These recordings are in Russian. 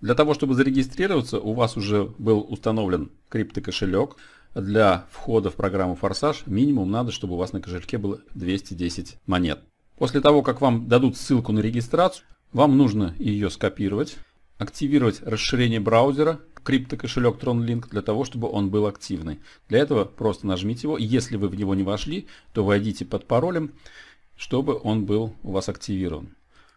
Для того, чтобы зарегистрироваться, у вас уже был установлен криптокошелек. Для входа в программу Форсаж минимум надо, чтобы у вас на кошельке было 210 монет. После того, как вам дадут ссылку на регистрацию, вам нужно ее скопировать, активировать расширение браузера криптокошелек TronLink для того, чтобы он был активный. Для этого просто нажмите его. Если вы в него не вошли, то войдите под паролем, чтобы он был у вас активирован.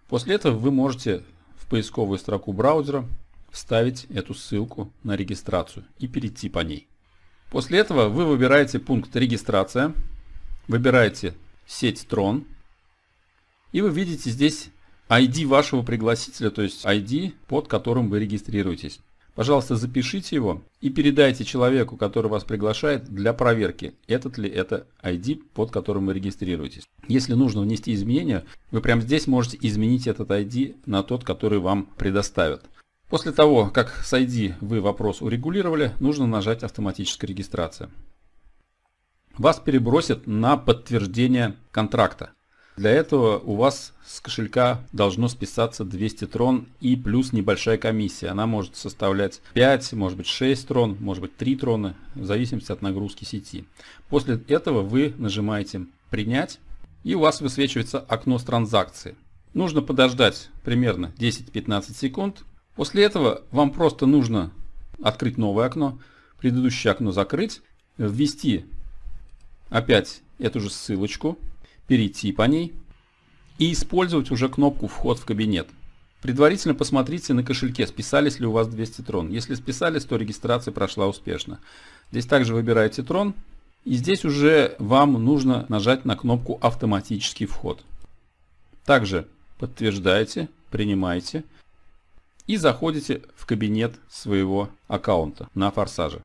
После этого вы можете в поисковую строку браузера вставить эту ссылку на регистрацию и перейти по ней. После этого вы выбираете пункт «Регистрация», выбираете «Сеть Tron», и вы видите здесь ID вашего пригласителя, то есть ID, под которым вы регистрируетесь. Пожалуйста, запишите его и передайте человеку, который вас приглашает, для проверки, этот ли это ID, под которым вы регистрируетесь. Если нужно внести изменения, вы прямо здесь можете изменить этот ID на тот, который вам предоставят. После того, как с ID вы вопрос урегулировали, нужно нажать «Автоматическая регистрация». Вас перебросят на подтверждение контракта. Для этого у вас с кошелька должно списаться 200 трон и плюс небольшая комиссия. Она может составлять 5, может быть 6 трон, может быть 3 трона, в зависимости от нагрузки сети. После этого вы нажимаете «Принять» и у вас высвечивается окно с транзакции. Нужно подождать примерно 10-15 секунд. После этого вам просто нужно открыть новое окно, предыдущее окно закрыть, ввести опять эту же ссылочку – перейти по ней и использовать уже кнопку «Вход в кабинет». Предварительно посмотрите на кошельке, списались ли у вас 200 трон. Если списались, то регистрация прошла успешно. Здесь также выбираете трон. И здесь уже вам нужно нажать на кнопку «Автоматический вход». Также подтверждаете, принимаете и заходите в кабинет своего аккаунта на форсаже.